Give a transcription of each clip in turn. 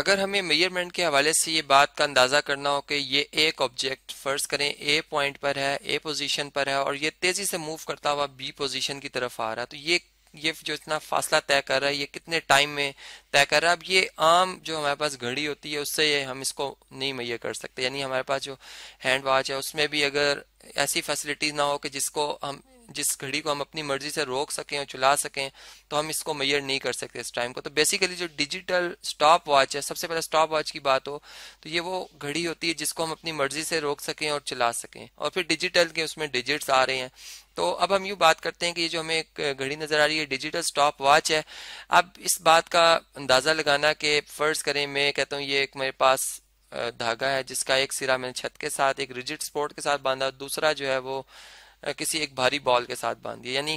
अगर हमें मेजरमेंट के हवाले से ये बात का अंदाज़ा करना हो कि ये एक ऑब्जेक्ट फ़र्ज़ करें ए पॉइंट पर है ए पोजीशन पर है और ये तेज़ी से मूव करता हुआ बी पोजीशन की तरफ आ रहा है तो ये ये जो इतना फासला तय कर रहा है ये कितने टाइम में तय कर रहा है अब ये आम जो हमारे पास घड़ी होती है उससे ये हम इसको नहीं मैय कर सकते यानी हमारे पास जो हैंड वॉच है उसमें भी अगर ऐसी फैसिलिटीज ना हो कि जिसको हम जिस घड़ी को हम अपनी मर्जी से रोक सकें और चला सकें तो हम इसको मैयर नहीं कर सकते इस टाइम को तो बेसिकली जो डिजिटल स्टॉप वॉच है सबसे पहले स्टॉप वॉच की बात हो तो ये वो घड़ी होती है जिसको हम अपनी मर्जी से रोक सकें और चला सकें और फिर डिजिटल के उसमें डिजिट्स आ रहे हैं तो अब हम यूँ बात करते हैं कि ये जो हमें एक घड़ी नज़र आ रही है डिजिटल स्टॉप वॉच है अब इस बात का अंदाज़ा लगाना कि फ़र्ज़ करें मैं कहता हूँ ये एक मेरे पास धागा है जिसका एक सिरा मैंने छत के साथ एक रिजिट स्पोर्ट के साथ बांधा दूसरा जो है वो किसी एक भारी बॉल के साथ बांध दिया यानी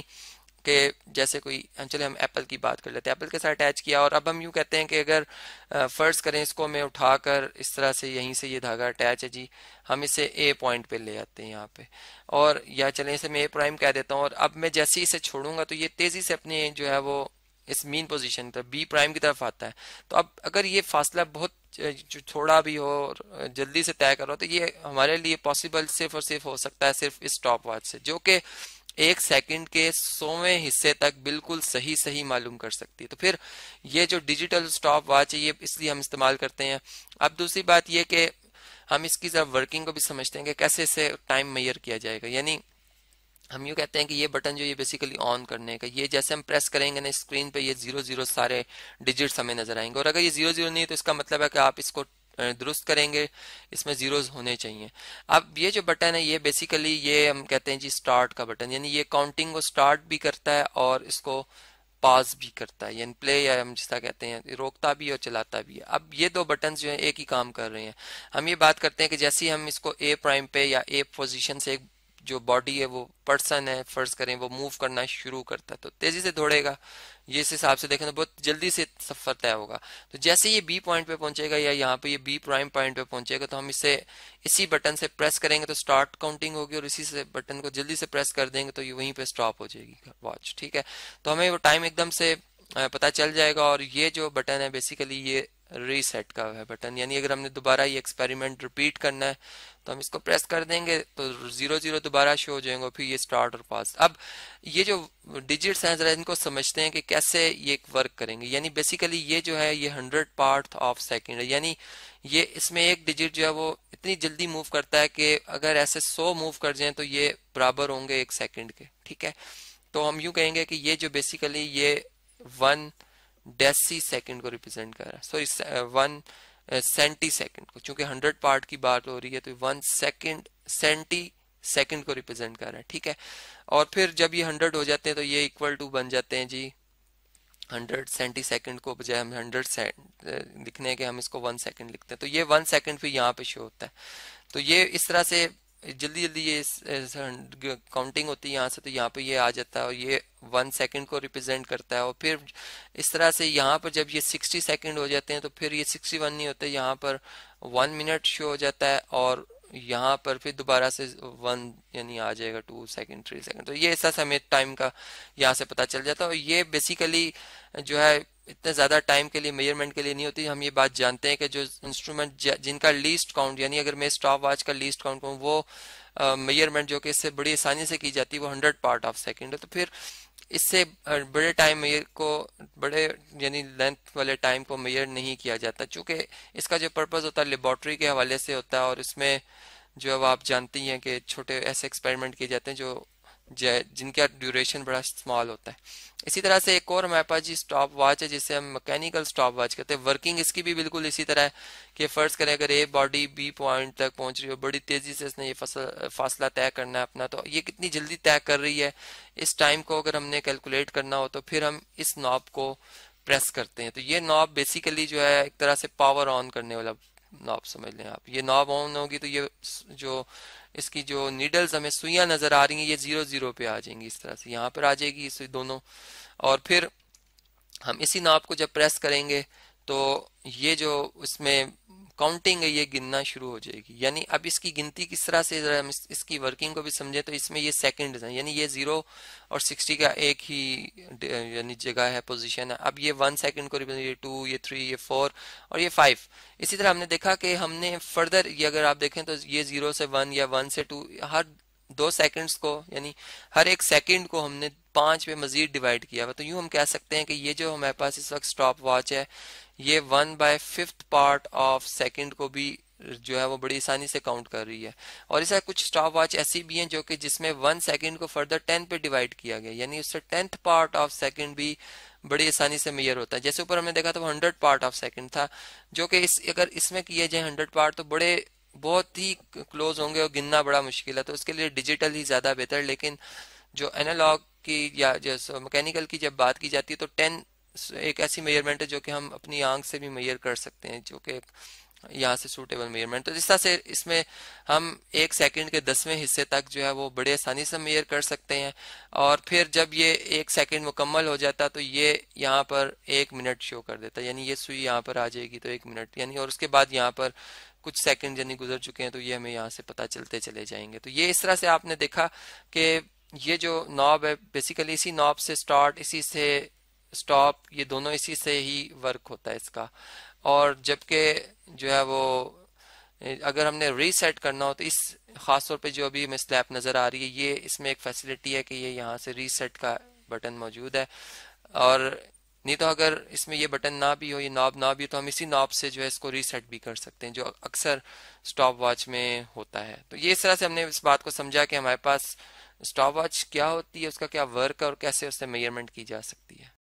कि जैसे कोई चले हम एप्पल की बात कर लेते हैं एप्पल के साथ अटैच किया और अब हम यूँ कहते हैं कि अगर फर्ज करें इसको हमें उठाकर इस तरह से यहीं से ये धागा अटैच है जी हम इसे ए पॉइंट पे ले आते हैं यहाँ पे और या चले इसे मैं ए प्राइम कह देता हूँ और अब मैं जैसे ही इसे छोड़ूंगा तो ये तेज़ी से अपने जो है वो इस मीन पोजिशन पर बी प्राइम की तरफ आता है तो अब अगर ये फासला बहुत जो थोड़ा भी हो जल्दी से तय करो तो ये हमारे लिए पॉसिबल सिर्फ और सिर्फ हो सकता है सिर्फ इस स्टॉप वॉच से जो कि एक सेकंड के सोवें हिस्से तक बिल्कुल सही सही मालूम कर सकती है तो फिर ये जो डिजिटल स्टॉप वॉच है ये इसलिए हम इस्तेमाल करते हैं अब दूसरी बात ये कि हम इसकी ज़रा वर्किंग को भी समझते हैं कि कैसे इसे टाइम मैयर किया जाएगा यानी हम यू कहते हैं कि ये बटन जो ये बेसिकली ऑन करने का ये जैसे हम प्रेस करेंगे ना स्क्रीन पे ये जीरो जीरो सारे डिजिट्स हमें नजर आएंगे और अगर ये जीरो जीरो नहीं है तो इसका मतलब है कि आप इसको दुरुस्त करेंगे इसमें जीरो होने चाहिए अब ये जो बटन है ये बेसिकली ये हम कहते हैं जी स्टार्ट का बटन यानी ये काउंटिंग को स्टार्ट भी करता है और इसको पास भी करता है यानी प्ले या हम जिसका कहते हैं रोकता भी और चलाता भी है अब ये दो बटन जो है एक ही काम कर रहे हैं हम ये बात करते हैं कि जैसे ही हम इसको ए प्राइम पे या ए पोजिशन से एक जो बॉडी है वो पर्सन है फर्ज करें वो मूव करना शुरू करता है तो तेजी से दौड़ेगा ये इस हिसाब से देखें तो बहुत जल्दी से सफर तय होगा तो जैसे ये बी पॉइंट पे पहुंचेगा या यहाँ पे ये बी प्राइम पॉइंट पे पहुंचेगा तो हम इसे इसी बटन से प्रेस करेंगे तो स्टार्ट काउंटिंग होगी और इसी से बटन को जल्दी से प्रेस कर देंगे तो ये वहीं पर स्टॉप हो जाएगी वॉच ठीक है तो हमें वो टाइम एकदम से पता चल जाएगा और ये जो बटन है बेसिकली ये रीसेट का है बटन यानी अगर हमने दोबारा ये एक्सपेरिमेंट रिपीट करना है तो हम इसको प्रेस कर देंगे तो जीरो जीरो दोबारा शो हो जाएंगे फिर ये स्टार्ट और पास अब ये जो डिजिट्स हैं जरा इनको समझते हैं कि कैसे ये वर्क करेंगे यानी बेसिकली ये जो है ये हंड्रेड पार्ट ऑफ सेकेंड है यानी ये इसमें एक डिजिट जो है वो इतनी जल्दी मूव करता है कि अगर ऐसे सौ मूव कर जाए तो ये बराबर होंगे एक सेकेंड के ठीक है तो हम यू कहेंगे कि ये जो बेसिकली ये वन डेसी सेकंड को रिप्रेजेंट कर रहा है सॉरी वन सेंटी सेकंड को क्योंकि हंड्रेड पार्ट की बात हो रही है तो वन सेकंड सेंटी सेकंड को रिप्रेजेंट कर रहा है ठीक है और फिर जब ये हंड्रेड हो जाते हैं तो ये इक्वल टू बन जाते हैं जी हंड्रेड सेंटी सेकेंड को बजाय हम हंड्रेड uh, लिखने के हम इसको वन सेकेंड लिखते हैं तो ये वन सेकेंड फिर यहाँ पे शो होता है तो ये इस तरह से जल्दी जल्दी ये काउंटिंग होती है यहाँ से तो यहाँ पे ये आ जाता है और ये वन सेकंड को रिप्रेजेंट करता है और फिर इस तरह से यहाँ पर जब ये सिक्सटी सेकंड हो जाते हैं तो फिर ये सिक्सटी वन नहीं होते यहाँ पर वन मिनट शो हो जाता है और यहाँ पर फिर दोबारा से वन यानी आ जाएगा टू सेकंड थ्री सेकंड तो ये ऐसा समय टाइम का यहाँ से पता चल जाता है और ये बेसिकली जो है इतने ज़्यादा टाइम के लिए मेजरमेंट के लिए नहीं होती हम ये बात जानते हैं कि जो इंस्ट्रूमेंट जिनका लीस्ट काउंट यानी अगर मैं स्टॉप वॉच का लीस्ट काउंट कहूँ वो मेजरमेंट जो कि इससे बड़ी आसानी से की जाती है वो हंड्रेड पार्ट ऑफ सेकेंड है तो फिर इससे बड़े टाइम मेयर को बड़े यानी लेंथ वाले टाइम को मेयर नहीं किया जाता चूंकि इसका जो पर्पज़ होता है लेबॉर्ट्री के हवाले से होता है और इसमें जो अब आप जानती हैं कि छोटे ऐसे एक्सपेरिमेंट किए जाते हैं जो जिनका ड्यूरेशन बड़ा स्मॉल होता है इसी तरह से एक और हमारे पास जी स्टॉप वॉच है जिसे हम मैकेनिकल स्टॉप वॉच कहते हैं वर्किंग इसकी भी बिल्कुल इसी तरह है कि फर्ज करें अगर ए बॉडी बी पॉइंट तक पहुंच रही हो बड़ी तेजी से इसने ये फासला तय करना है अपना तो ये कितनी जल्दी तय कर रही है इस टाइम को अगर हमने कैलकुलेट करना हो तो फिर हम इस नॉब को प्रेस करते हैं तो ये नॉब बेसिकली जो है एक तरह से पावर ऑन करने वाला नॉब समझ लें आप ये नॉब ऑन होगी तो ये जो इसकी जो नीडल्स हमें सुइयां नजर आ रही हैं ये जीरो जीरो पे आ जाएंगी इस तरह से यहाँ पर आ जाएगी इस दोनों और फिर हम इसी नाप को जब प्रेस करेंगे तो ये जो इसमें काउंटिंग है ये गिनना शुरू हो जाएगी यानी अब इसकी गिनती किस तरह से हम इसकी वर्किंग को भी समझे तो इसमें ये सेकंड है यानी ये जीरो और सिक्सटी का एक ही यानी जगह है पोजीशन है अब ये वन सेकंड को ये टू ये थ्री ये फोर और ये फाइव इसी तरह हमने देखा कि हमने फर्दर ये अगर आप देखें तो ये जीरो से वन या वन से टू हर दो सेकंड्स को यानी हर एक सेकंड को हमने पांच पे मजीद डिवाइड किया हुआ तो यूं हम कह सकते हैं कि ये जो हमारे पास इस वक्त स्टॉप वॉच है ये one by fifth part of second को भी जो है वो बड़ी आसानी से काउंट कर रही है और इस कुछ स्टॉप वॉच ऐसी भी हैं जो कि जिसमें वन सेकंड को फर्दर टेन पे डिवाइड किया गया यानी उससे टेंथ पार्ट ऑफ सेकंड भी बड़ी आसानी से मेयर होता है जैसे ऊपर हमने देखा था वो हंड्रेड पार्ट ऑफ सेकंड था जो कि इस अगर इसमें किए जाए हंड्रेड पार्ट तो बड़े बहुत ही क्लोज होंगे और गिनना बड़ा मुश्किल है तो उसके लिए डिजिटल ही ज़्यादा बेहतर लेकिन जो एनालॉग की या जैसे मैकेनिकल की जब बात की जाती है तो टेन एक ऐसी मेजरमेंट है जो कि हम अपनी आंख से भी मेयर कर सकते हैं जो कि यहाँ से सूटेबल मेजरमेंट तो जिस तरह से इसमें हम एक सेकंड के दसवें हिस्से तक जो है वो बड़े आसानी से मेयर कर सकते हैं और फिर जब ये एक सेकंड मुकम्मल हो जाता तो ये यहाँ पर एक मिनट शो कर देता यानी ये सुई यहाँ पर आ जाएगी तो एक मिनट यानी और उसके बाद यहाँ पर कुछ सेकंड यानी गुजर चुके हैं तो ये हमें यहाँ से पता चलते चले जाएंगे तो ये इस तरह से आपने देखा कि ये जो नॉब है बेसिकली इसी नॉब से स्टार्ट इसी से स्टॉप ये दोनों इसी से ही वर्क होता है इसका और जबकि जो है वो अगर हमने रीसेट करना हो तो इस खास तौर पे जो अभी हमें स्लैप नज़र आ रही है ये इसमें एक फैसिलिटी है कि ये यहाँ से रीसेट का बटन मौजूद है और नहीं तो अगर इसमें ये बटन ना भी हो ये नॉब ना भी हो तो हम इसी नॉब से जो है इसको रीसेट भी कर सकते हैं जो अक्सर स्टॉप वॉच में होता है तो ये इस तरह से हमने इस बात को समझा कि हमारे पास स्टॉप वॉच क्या होती है उसका क्या वर्क है और कैसे उससे मेजरमेंट की जा सकती है